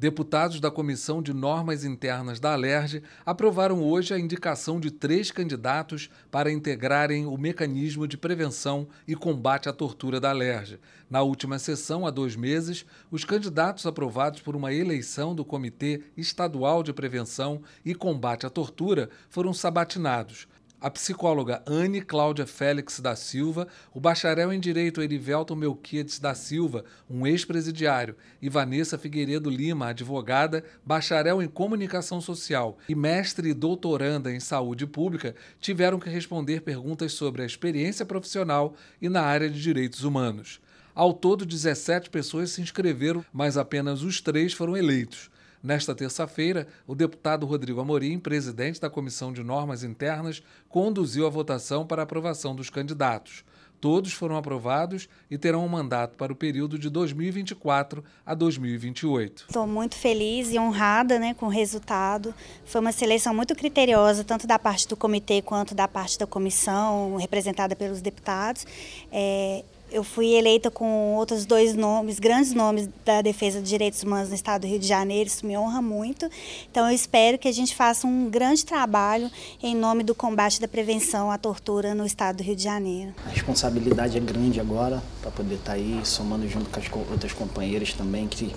Deputados da Comissão de Normas Internas da Alerj aprovaram hoje a indicação de três candidatos para integrarem o mecanismo de prevenção e combate à tortura da Alerj. Na última sessão, há dois meses, os candidatos aprovados por uma eleição do Comitê Estadual de Prevenção e Combate à Tortura foram sabatinados a psicóloga Anne Cláudia Félix da Silva, o bacharel em Direito Erivelto Melquiades da Silva, um ex-presidiário, e Vanessa Figueiredo Lima, advogada, bacharel em Comunicação Social e mestre e doutoranda em Saúde Pública, tiveram que responder perguntas sobre a experiência profissional e na área de direitos humanos. Ao todo, 17 pessoas se inscreveram, mas apenas os três foram eleitos. Nesta terça-feira, o deputado Rodrigo Amorim, presidente da Comissão de Normas Internas, conduziu a votação para aprovação dos candidatos. Todos foram aprovados e terão um mandato para o período de 2024 a 2028. Estou muito feliz e honrada né, com o resultado. Foi uma seleção muito criteriosa, tanto da parte do comitê quanto da parte da comissão, representada pelos deputados. É, eu fui eleita com outros dois nomes, grandes nomes da defesa dos direitos humanos no estado do Rio de Janeiro, isso me honra muito. Então eu espero que a gente faça um grande trabalho em nome do combate da prevenção à tortura no estado do Rio de Janeiro. A responsabilidade é grande agora para poder estar tá aí somando junto com as outras companheiras também que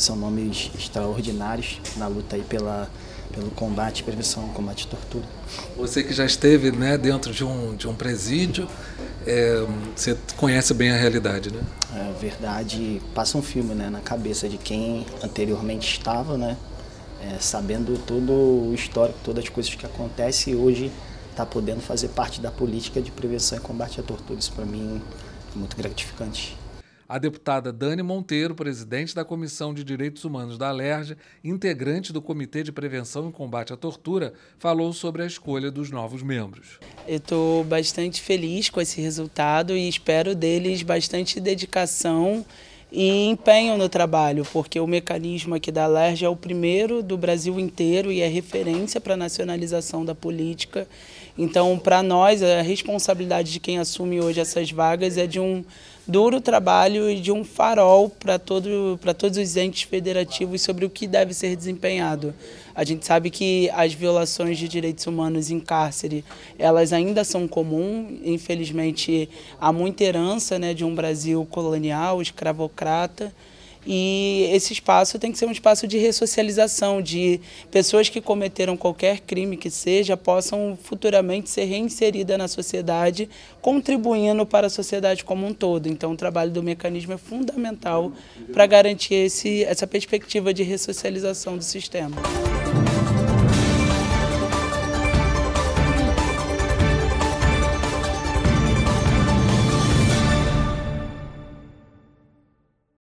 são nomes extraordinários na luta aí pela pelo combate à prevenção, combate à tortura. Você que já esteve né, dentro de um, de um presídio, é, você conhece bem a realidade, né? É verdade, passa um filme né, na cabeça de quem anteriormente estava, né? É, sabendo todo o histórico, todas as coisas que acontecem e hoje está podendo fazer parte da política de prevenção e combate à tortura. Isso para mim é muito gratificante a deputada Dani Monteiro, presidente da Comissão de Direitos Humanos da Alerj, integrante do Comitê de Prevenção e Combate à Tortura, falou sobre a escolha dos novos membros. Eu estou bastante feliz com esse resultado e espero deles bastante dedicação e empenho no trabalho, porque o mecanismo aqui da Alerj é o primeiro do Brasil inteiro e é referência para a nacionalização da política. Então, para nós, a responsabilidade de quem assume hoje essas vagas é de um duro trabalho e de um farol para todo, para todos os entes federativos sobre o que deve ser desempenhado. A gente sabe que as violações de direitos humanos em cárcere, elas ainda são comuns. Infelizmente, há muita herança né, de um Brasil colonial, escravocrata, e esse espaço tem que ser um espaço de ressocialização, de pessoas que cometeram qualquer crime que seja possam futuramente ser reinseridas na sociedade, contribuindo para a sociedade como um todo. Então, o trabalho do mecanismo é fundamental para garantir esse, essa perspectiva de ressocialização do sistema.